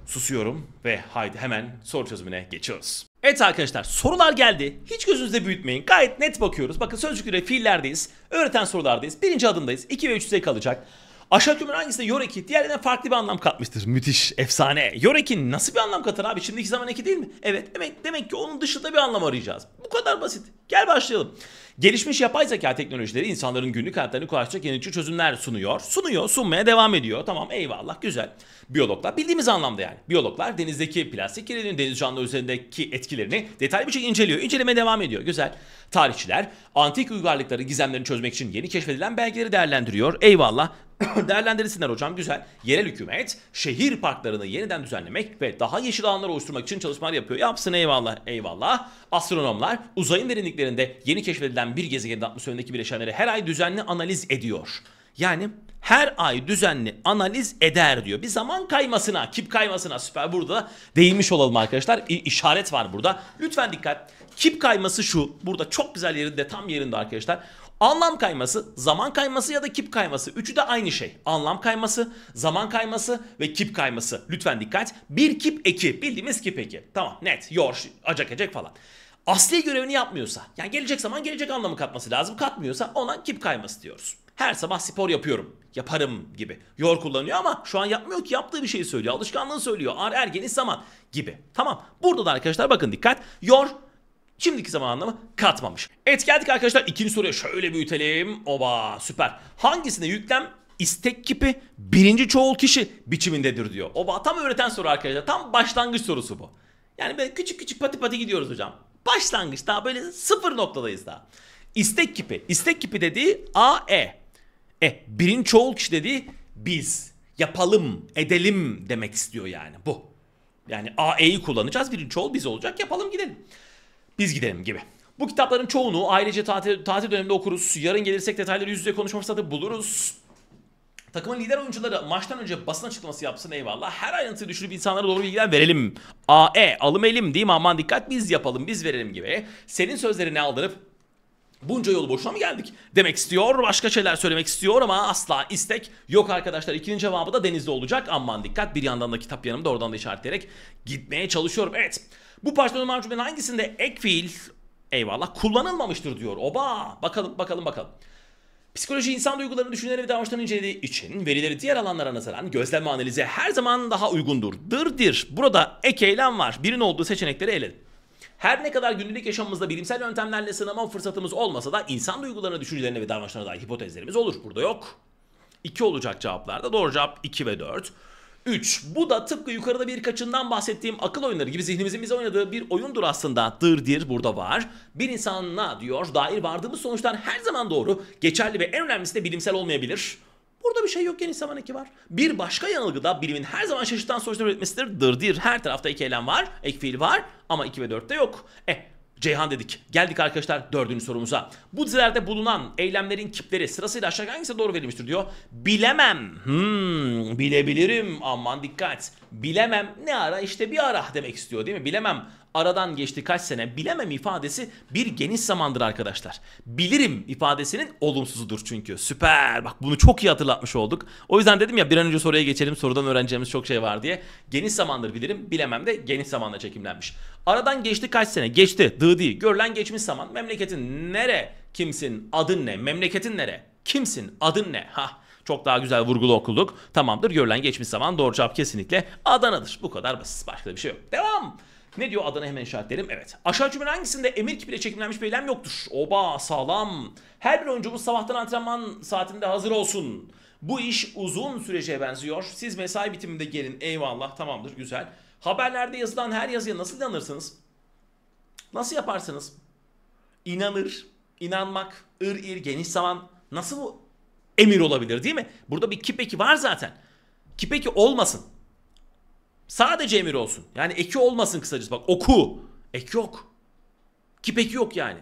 susuyorum ve haydi hemen soru çözümüne geçiyoruz. Evet arkadaşlar sorular geldi. Hiç gözünüzde büyütmeyin. Gayet net bakıyoruz. Bakın sözcükleri fiillerdeyiz. Öğreten sorulardayız. Birinci adımdayız. 2 ve 3 kalacak. Aşağı tümün hangisinde Yoreki diğerinden farklı bir anlam katmıştır? Müthiş, efsane. Yoreki nasıl bir anlam katar abi? Şimdiki zaman eki değil mi? Evet, demek, demek ki onun dışında bir anlam arayacağız. Bu kadar basit. Gel başlayalım. Gelişmiş yapay zeka teknolojileri insanların günlük hayatlarını kolaylaştıracak yenilikçi çözümler sunuyor. Sunuyor, sunmaya devam ediyor. Tamam eyvallah güzel. Biyologlar bildiğimiz anlamda yani. Biyologlar denizdeki plastik kirliliğin deniz canlı üzerindeki etkilerini detaylı bir şekilde inceliyor. İncelemeye devam ediyor. Güzel. Tarihçiler antik uygarlıkları gizemlerini çözmek için yeni keşfedilen belgeleri değerlendiriyor. Eyvallah. değerlendirilsinler hocam güzel. Yerel hükümet şehir parklarını yeniden düzenlemek ve daha yeşil alanlar oluşturmak için çalışmalar yapıyor. Yapsın eyvallah eyvallah. Astronomlar uzayın derinliklerinde yeni keşfedilen bir gezegenin atmosferindeki bileşenleri her ay düzenli analiz ediyor. Yani her ay düzenli analiz eder diyor. Bir zaman kaymasına, kip kaymasına süper burada değinmiş olalım arkadaşlar. İ- işaret var burada. Lütfen dikkat. Kip kayması şu. Burada çok güzel yerinde, tam yerinde arkadaşlar. Anlam kayması, zaman kayması ya da kip kayması. Üçü de aynı şey. Anlam kayması, zaman kayması ve kip kayması. Lütfen dikkat. Bir kip eki. Bildiğimiz kip eki. Tamam net. Yoğur, acak ecek falan. Asli görevini yapmıyorsa, yani gelecek zaman gelecek anlamı katması lazım. Katmıyorsa ona kip kayması diyoruz. Her sabah spor yapıyorum, yaparım gibi. Yor kullanıyor ama şu an yapmıyor ki yaptığı bir şeyi söylüyor. Alışkanlığı söylüyor. Ar ergeniz zaman gibi. Tamam. Burada da arkadaşlar bakın dikkat. Yor şimdiki zaman anlamı katmamış. Evet geldik arkadaşlar ikinci soruya şöyle büyütelim. Oba süper. Hangisine yüklem istek kipi birinci çoğul kişi biçimindedir diyor. Oba tam öğreten soru arkadaşlar. Tam başlangıç sorusu bu. Yani böyle küçük küçük pati pati gidiyoruz hocam. Başlangıç daha böyle sıfır noktadayız daha. İstek kipi. İstek kipi dediği a E e birinci çoğul kişi dediği biz. Yapalım, edelim demek istiyor yani bu. Yani a e'yi kullanacağız. Birinci çoğul biz olacak. Yapalım gidelim biz gidelim gibi. Bu kitapların çoğunu ailece tatil, tatil döneminde okuruz. Yarın gelirsek detayları yüz yüze konuşma fırsatı buluruz. Takımın lider oyuncuları maçtan önce basın açıklaması yapsın eyvallah. Her ayrıntıyı düşünüp insanlara doğru bilgiler verelim. AE alım elim değil mi aman dikkat biz yapalım biz verelim gibi. Senin sözlerine aldanıp Bunca yolu boşuna mı geldik? Demek istiyor, başka şeyler söylemek istiyor ama asla istek yok arkadaşlar. İkinin cevabı da denizde olacak. Aman dikkat bir yandan da kitap yanımda oradan da işaretleyerek gitmeye çalışıyorum. Evet bu parçaların marjumların hangisinde ek fiil eyvallah kullanılmamıştır diyor. Oba bakalım bakalım bakalım. Psikoloji insan duygularını, düşünceleri ve davranışlarını incelediği için verileri diğer alanlara nazaran gözlem analize her zaman daha uygundur. Dırdir. Burada ek eylem var. Birinin olduğu seçenekleri eledim. Her ne kadar günlük yaşamımızda bilimsel yöntemlerle sınama fırsatımız olmasa da insan duygularına, düşüncelerine ve davranışlarına dair hipotezlerimiz olur. Burada yok. 2 olacak cevaplarda. Doğru cevap 2 ve 4. 3. Bu da tıpkı yukarıda birkaçından bahsettiğim akıl oyunları gibi zihnimizin bize oynadığı bir oyundur aslında. Dırdir burada var. Bir insana diyor dair vardığımız sonuçlar her zaman doğru, geçerli ve en önemlisi de bilimsel olmayabilir. Burada bir şey yok yeni insan iki var. Bir başka yanılgı da bilimin her zaman şaşırtan sonuçlar üretmesidir. Dırdir her tarafta iki elem var, ek fiil var ama 2 ve 4'te yok. E Ceyhan dedik. Geldik arkadaşlar dördüncü sorumuza. Bu dizilerde bulunan eylemlerin kipleri sırasıyla aşağıda hangisi doğru verilmiştir diyor. Bilemem. Hmm, bilebilirim. Aman dikkat. Bilemem ne ara işte bir ara demek istiyor değil mi? Bilemem aradan geçti kaç sene bilemem ifadesi bir geniş zamandır arkadaşlar. Bilirim ifadesinin olumsuzudur çünkü. Süper bak bunu çok iyi hatırlatmış olduk. O yüzden dedim ya bir an önce soruya geçelim sorudan öğreneceğimiz çok şey var diye. Geniş zamandır bilirim bilemem de geniş zamanda çekimlenmiş. Aradan geçti kaç sene? Geçti. Dı değil. Görülen geçmiş zaman. Memleketin nere? Kimsin? Adın ne? Memleketin nere? Kimsin? Adın ne? Ha. Çok daha güzel vurgulu okulduk Tamamdır. Görülen geçmiş zaman doğru cevap kesinlikle Adana'dır. Bu kadar basit. Başka bir şey yok. Devam. Ne diyor Adana hemen işaretlerim Evet. Aşağı cümle hangisinde emir kipiyle çekimlenmiş bir eylem yoktur? Oba sağlam. Her bir oyuncumuz sabahtan antrenman saatinde hazır olsun. Bu iş uzun süreceye benziyor. Siz mesai bitiminde gelin. Eyvallah tamamdır güzel. Haberlerde yazılan her yazıya nasıl inanırsınız? Nasıl yaparsınız? İnanır, inanmak, ır ir geniş zaman nasıl bu emir olabilir değil mi? Burada bir kipeki var zaten. Kipeki olmasın. Sadece emir olsun. Yani eki olmasın kısacası. Bak oku. Ek yok. Kipeki yok yani.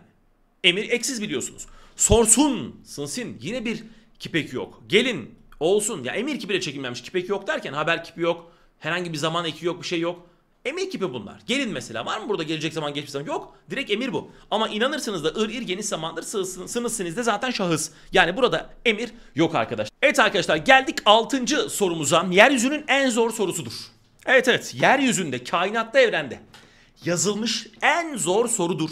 Emir eksiz biliyorsunuz. Sorsun, sınsin. Yine bir kipeki yok. Gelin olsun. Ya emir kipiyle çekilmemiş. Kipeki yok derken haber kipi yok. Herhangi bir zaman eki yok bir şey yok. Emir kipi bunlar. Gelin mesela var mı burada gelecek zaman geçmiş zaman? Yok. Direkt emir bu. Ama inanırsınız da ır ir geniş zamandır sınıfsınız de zaten şahıs. Yani burada emir yok arkadaş. Evet arkadaşlar geldik 6. sorumuza. Yeryüzünün en zor sorusudur. Evet evet yeryüzünde kainatta evrende yazılmış en zor sorudur.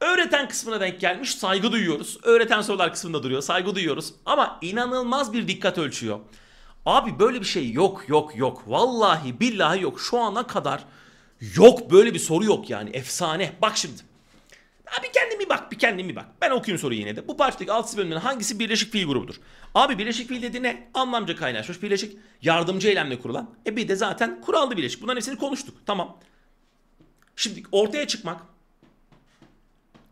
Öğreten kısmına denk gelmiş saygı duyuyoruz. Öğreten sorular kısmında duruyor saygı duyuyoruz. Ama inanılmaz bir dikkat ölçüyor. Abi böyle bir şey yok yok yok. Vallahi billahi yok. Şu ana kadar yok böyle bir soru yok yani. Efsane. Bak şimdi. Abi kendimi bak bir kendimi bak. Ben okuyayım soruyu yine de. Bu parçadaki alt bölümlerin hangisi birleşik fiil grubudur? Abi birleşik fiil dedi ne? Anlamca kaynaşmış birleşik yardımcı eylemle kurulan. E bir de zaten kurallı birleşik. Bunların hepsini konuştuk. Tamam. Şimdi ortaya çıkmak.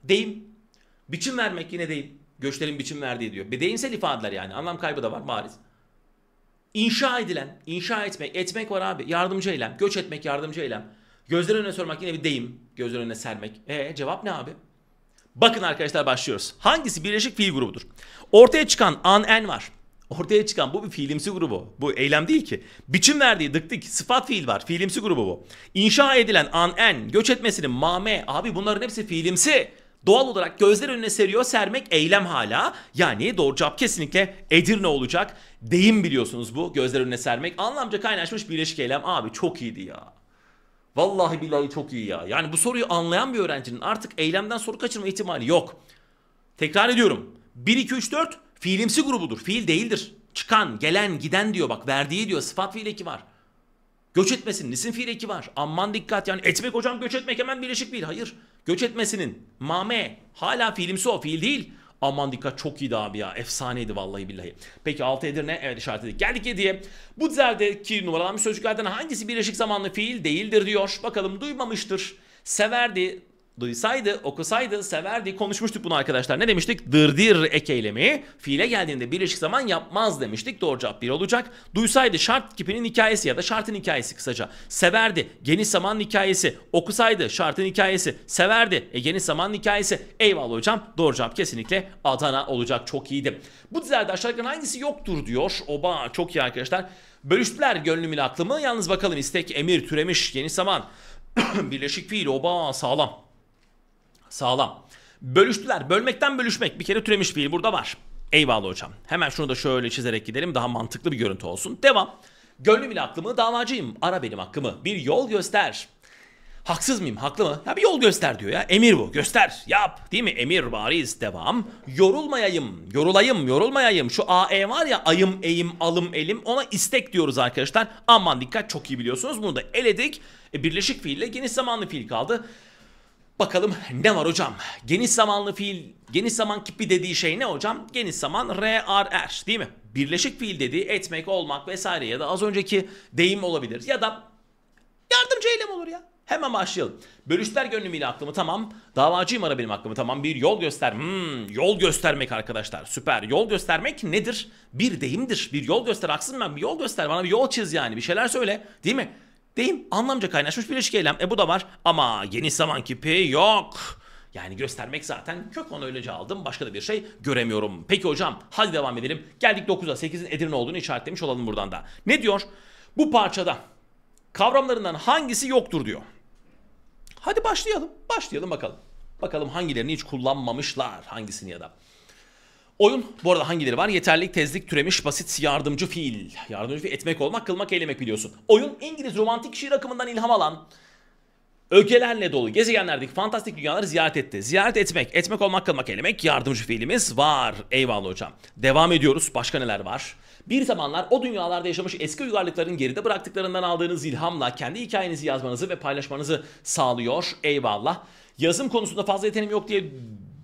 Deyim. Biçim vermek yine deyim. Göçlerin biçim verdiği diyor. Bir deyimsel ifadeler yani. Anlam kaybı da var maalesef. İnşa edilen, inşa etmek, etmek var abi. Yardımcı eylem, göç etmek yardımcı eylem. Gözler önüne sormak yine bir deyim. Gözler önüne sermek. E cevap ne abi? Bakın arkadaşlar başlıyoruz. Hangisi birleşik fiil grubudur? Ortaya çıkan an en var. Ortaya çıkan bu bir fiilimsi grubu. Bu eylem değil ki. Biçim verdiği dık dik sıfat fiil var. Fiilimsi grubu bu. İnşa edilen an en göç etmesinin mame abi bunların hepsi fiilimsi. Doğal olarak gözler önüne seriyor sermek eylem hala. Yani doğru cevap kesinlikle Edirne olacak. Deyim biliyorsunuz bu gözler önüne sermek. Anlamca kaynaşmış birleşik eylem abi çok iyiydi ya. Vallahi billahi çok iyi ya. Yani bu soruyu anlayan bir öğrencinin artık eylemden soru kaçırma ihtimali yok. Tekrar ediyorum. 1, 2, 3, 4 fiilimsi grubudur. Fiil değildir. Çıkan, gelen, giden diyor bak. Verdiği diyor. Sıfat fiil eki var. Göç etmesin. Nisin fiil eki var. Aman dikkat yani. Etmek hocam göç etmek hemen birleşik fiil. Hayır göç etmesinin mame hala fiilimsi o fiil değil. Aman dikkat çok iyiydi abi ya. Efsaneydi vallahi billahi. Peki 6 Edirne evet işaret edildi. Geldik 7'ye. Bu dizerdeki numaralanmış sözcüklerden hangisi birleşik zamanlı fiil değildir diyor. Bakalım duymamıştır. Severdi, duysaydı, okusaydı, severdi. Konuşmuştuk bunu arkadaşlar. Ne demiştik? Dırdir ek eylemi fiile geldiğinde birleşik zaman yapmaz demiştik. Doğru cevap bir olacak. Duysaydı şart kipinin hikayesi ya da şartın hikayesi kısaca. Severdi geniş zaman hikayesi. Okusaydı şartın hikayesi. Severdi e, geniş zaman hikayesi. Eyvallah hocam. Doğru cevap kesinlikle Adana olacak. Çok iyiydi. Bu dizilerde aşağıdakilerin hangisi yoktur diyor. Oba çok iyi arkadaşlar. Bölüştüler gönlüm ile aklımı. Yalnız bakalım istek, emir, türemiş, geniş zaman. birleşik fiil, oba sağlam. Sağlam. Bölüştüler. Bölmekten bölüşmek. Bir kere türemiş fiil burada var. Eyvallah hocam. Hemen şunu da şöyle çizerek gidelim. Daha mantıklı bir görüntü olsun. Devam. Gönlüm ile aklımı davacıyım. Ara benim hakkımı. Bir yol göster. Haksız mıyım? Haklı mı? Ya bir yol göster diyor ya. Emir bu. Göster. Yap. Değil mi? Emir bariz. Devam. Yorulmayayım. Yorulayım. Yorulmayayım. Şu AE var ya ayım, eğim, alım, elim. Ona istek diyoruz arkadaşlar. Aman dikkat çok iyi biliyorsunuz. Bunu da eledik. E, birleşik fiille geniş zamanlı fiil kaldı. Bakalım ne var hocam? Geniş zamanlı fiil, geniş zaman kipi dediği şey ne hocam? Geniş zaman RRR değil mi? Birleşik fiil dediği etmek, olmak vesaire ya da az önceki deyim olabilir. Ya da yardımcı eylem olur ya. Hemen başlayalım. Bölüşler gönlümüyle aklımı tamam. Davacıyım ara benim aklımı tamam. Bir yol göster. Hmm, yol göstermek arkadaşlar. Süper. Yol göstermek nedir? Bir deyimdir. Bir yol göster. Aksın mı ben? Bir yol göster. Bana bir yol çiz yani. Bir şeyler söyle. Değil mi? Deyim anlamca kaynaşmış bir ilişki eylem. E bu da var ama geniş zaman kipi yok. Yani göstermek zaten kök onu öylece aldım. Başka da bir şey göremiyorum. Peki hocam hadi devam edelim. Geldik 9'a 8'in Edirne olduğunu işaretlemiş olalım buradan da. Ne diyor? Bu parçada kavramlarından hangisi yoktur diyor. Hadi başlayalım. Başlayalım bakalım. Bakalım hangilerini hiç kullanmamışlar hangisini ya da. Oyun bu arada hangileri var? Yeterlik, tezlik, türemiş, basit, yardımcı fiil. Yardımcı fiil etmek olmak, kılmak, eylemek biliyorsun. Oyun İngiliz romantik şiir akımından ilham alan ögelerle dolu gezegenlerdeki fantastik dünyaları ziyaret etti. Ziyaret etmek, etmek olmak, kılmak, eylemek yardımcı fiilimiz var. Eyvallah hocam. Devam ediyoruz. Başka neler var? Bir zamanlar o dünyalarda yaşamış eski uygarlıkların geride bıraktıklarından aldığınız ilhamla kendi hikayenizi yazmanızı ve paylaşmanızı sağlıyor. Eyvallah. Yazım konusunda fazla yeteneğim yok diye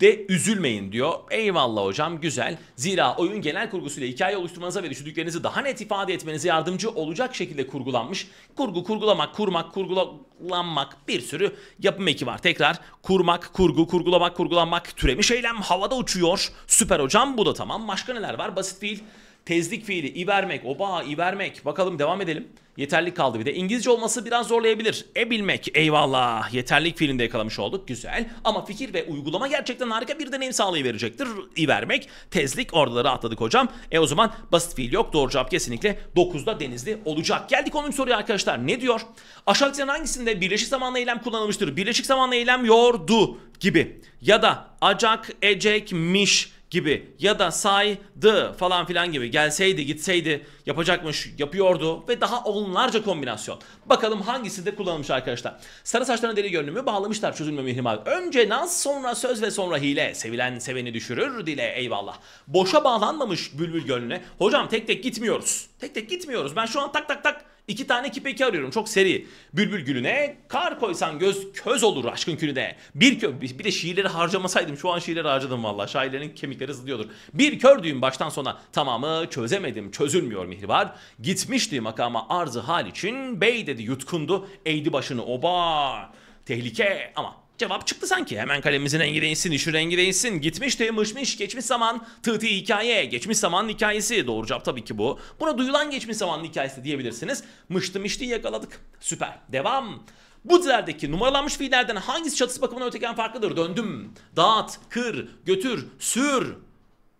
de üzülmeyin diyor. Eyvallah hocam güzel. Zira oyun genel kurgusuyla hikaye oluşturmanıza ve düşündüklerinizi daha net ifade etmenize yardımcı olacak şekilde kurgulanmış. Kurgu, kurgulamak, kurmak, kurgulanmak bir sürü yapım eki var. Tekrar kurmak, kurgu, kurgulamak, kurgulanmak, türemiş eylem havada uçuyor. Süper hocam bu da tamam. Başka neler var? Basit değil. Tezlik fiili ibermek, oba ibermek. Bakalım devam edelim. Yeterlik kaldı bir de. İngilizce olması biraz zorlayabilir. E bilmek eyvallah. Yeterlik fiilinde yakalamış olduk. Güzel. Ama fikir ve uygulama gerçekten harika bir deneyim sağlayıverecektir. İvermek. Tezlik oraları atladık hocam. E o zaman basit fiil yok. Doğru cevap kesinlikle 9'da denizli olacak. Geldik 10. soruya arkadaşlar. Ne diyor? Aşağıdakilerin hangisinde birleşik zamanlı eylem kullanılmıştır? Birleşik zamanlı eylem yordu gibi. Ya da acak, ecekmiş gibi ya da saydı falan filan gibi gelseydi gitseydi yapacakmış yapıyordu ve daha onlarca kombinasyon. Bakalım hangisi de kullanılmış arkadaşlar. Sarı saçlarına deli görünümü bağlamışlar çözülmeme ihtimali. Önce naz sonra söz ve sonra hile. Sevilen seveni düşürür dile eyvallah. Boşa bağlanmamış bülbül gönlüne. Hocam tek tek gitmiyoruz. Tek tek gitmiyoruz. Ben şu an tak tak tak İki tane kipeki arıyorum çok seri. Bülbül gülüne kar koysan göz köz olur aşkın külüne. Bir kö bir de şiirleri harcamasaydım şu an şiirleri harcadım valla. Şairlerin kemikleri zıdıyordur. Bir kör düğün baştan sona tamamı çözemedim çözülmüyor mihribar. Gitmişti makama arzı hal için bey dedi yutkundu eğdi başını oba. Tehlike ama Cevap çıktı sanki. Hemen kalemimizin rengi değişsin, işi rengi değişsin. Gitmiş temışmış, geçmiş zaman tığtı hikaye. Geçmiş zaman hikayesi. Doğru cevap tabii ki bu. Buna duyulan geçmiş zaman hikayesi diyebilirsiniz. Mıştı mişti yakaladık. Süper. Devam. Bu dizerdeki numaralanmış fiillerden hangisi çatısı bakımından öteken farklıdır? Döndüm. Dağıt, kır, götür, sür.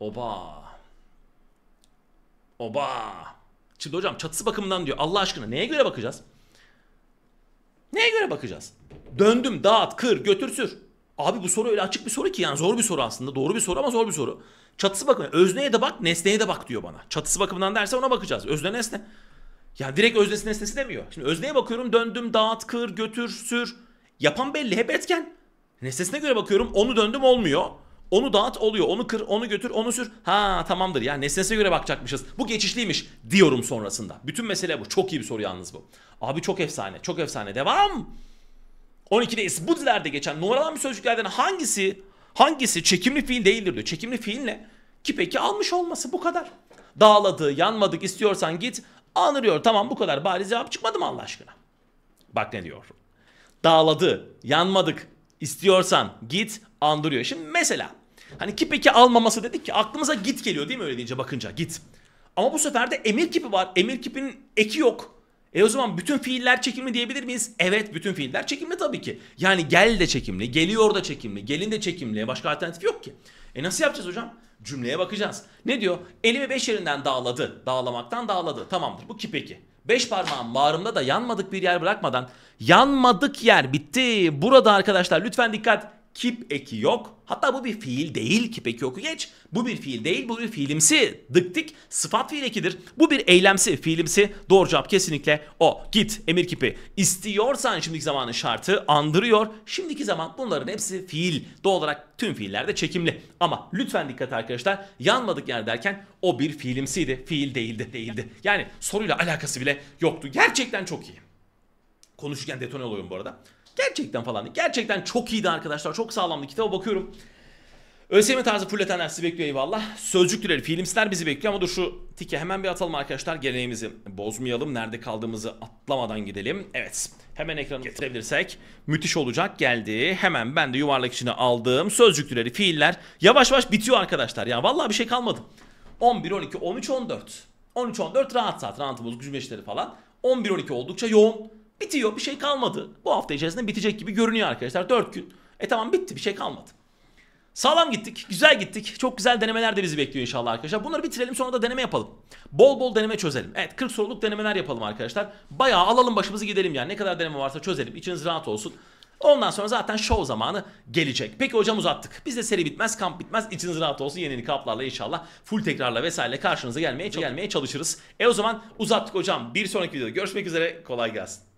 Oba. Oba. Şimdi hocam çatısı bakımından diyor. Allah aşkına neye göre bakacağız? Neye göre bakacağız? Döndüm dağıt kır götür sür. Abi bu soru öyle açık bir soru ki yani zor bir soru aslında. Doğru bir soru ama zor bir soru. Çatısı bakın. Özneye de bak, nesneye de bak diyor bana. Çatısı bakımından derse ona bakacağız. Özne nesne. Yani direkt öznesi nesnesi demiyor. Şimdi özneye bakıyorum. Döndüm, dağıt, kır, götür, sür. Yapan belli. Hep etken. Nesnesine göre bakıyorum. Onu döndüm olmuyor. Onu dağıt oluyor. Onu kır, onu götür, onu sür. Ha tamamdır. Yani nesnesine göre bakacakmışız. Bu geçişliymiş diyorum sonrasında. Bütün mesele bu. Çok iyi bir soru yalnız bu. Abi çok efsane. Çok efsane. Devam. 12'deyiz. Bu dizilerde geçen numaralanmış sözcüklerden hangisi hangisi çekimli fiil değildir diyor. Çekimli fiil ne? ki peki almış olması bu kadar. Dağladı, yanmadık istiyorsan git. Anırıyor tamam bu kadar bariz cevap çıkmadı mı Allah aşkına? Bak ne diyor. Dağladı, yanmadık istiyorsan git andırıyor. Şimdi mesela hani ki peki almaması dedik ki aklımıza git geliyor değil mi öyle deyince bakınca git. Ama bu sefer de emir kipi var. Emir kipinin eki yok. E o zaman bütün fiiller çekimli diyebilir miyiz? Evet bütün fiiller çekimli tabii ki. Yani gel de çekimli, geliyor da çekimli, gelin de çekimli. Başka alternatif yok ki. E nasıl yapacağız hocam? Cümleye bakacağız. Ne diyor? Elimi beş yerinden dağladı. Dağlamaktan dağladı. Tamamdır bu ki peki. Beş parmağım bağrımda da yanmadık bir yer bırakmadan. Yanmadık yer bitti. Burada arkadaşlar lütfen dikkat. Kip eki yok. Hatta bu bir fiil değil. Kip eki yoku geç. Bu bir fiil değil. Bu bir fiilimsi. Dıktik sıfat fiil ekidir. Bu bir eylemsi. Fiilimsi. Doğru cevap kesinlikle o. Git emir kipi. İstiyorsan şimdiki zamanın şartı andırıyor. Şimdiki zaman bunların hepsi fiil. Doğal olarak tüm fiillerde çekimli. Ama lütfen dikkat arkadaşlar. Yanmadık yer derken o bir fiilimsiydi. Fiil değildi. Değildi. Yani soruyla alakası bile yoktu. Gerçekten çok iyi konuşurken detone oluyorum bu arada. Gerçekten falan. Gerçekten çok iyiydi arkadaşlar. Çok sağlamdı. Kitaba bakıyorum. ÖSYM tarzı fulletenler sizi bekliyor eyvallah. Sözcük türleri, fiilimsiler bizi bekliyor ama dur şu tike hemen bir atalım arkadaşlar. Geleneğimizi bozmayalım. Nerede kaldığımızı atlamadan gidelim. Evet. Hemen ekranı getirebilirsek müthiş olacak. Geldi. Hemen ben de yuvarlak içine aldığım sözcük türleri, fiiller yavaş yavaş bitiyor arkadaşlar. Ya vallahi bir şey kalmadı. 11, 12, 13, 14. 13, 14 rahat saat. Rantı bozuk falan. 11, 12 oldukça yoğun. Bitiyor bir şey kalmadı. Bu hafta içerisinde bitecek gibi görünüyor arkadaşlar. 4 gün. E tamam bitti bir şey kalmadı. Sağlam gittik, güzel gittik. Çok güzel denemeler de bizi bekliyor inşallah arkadaşlar. Bunları bitirelim sonra da deneme yapalım. Bol bol deneme çözelim. Evet 40 soruluk denemeler yapalım arkadaşlar. Bayağı alalım başımızı gidelim yani. Ne kadar deneme varsa çözelim. İçiniz rahat olsun. Ondan sonra zaten show zamanı gelecek. Peki hocam uzattık. biz de seri bitmez, kamp bitmez. İçiniz rahat olsun. Yeni yeni kaplarla inşallah full tekrarla vesaire karşınıza gelmeye, gelmeye çalışırız. E o zaman uzattık hocam. Bir sonraki videoda görüşmek üzere. Kolay gelsin.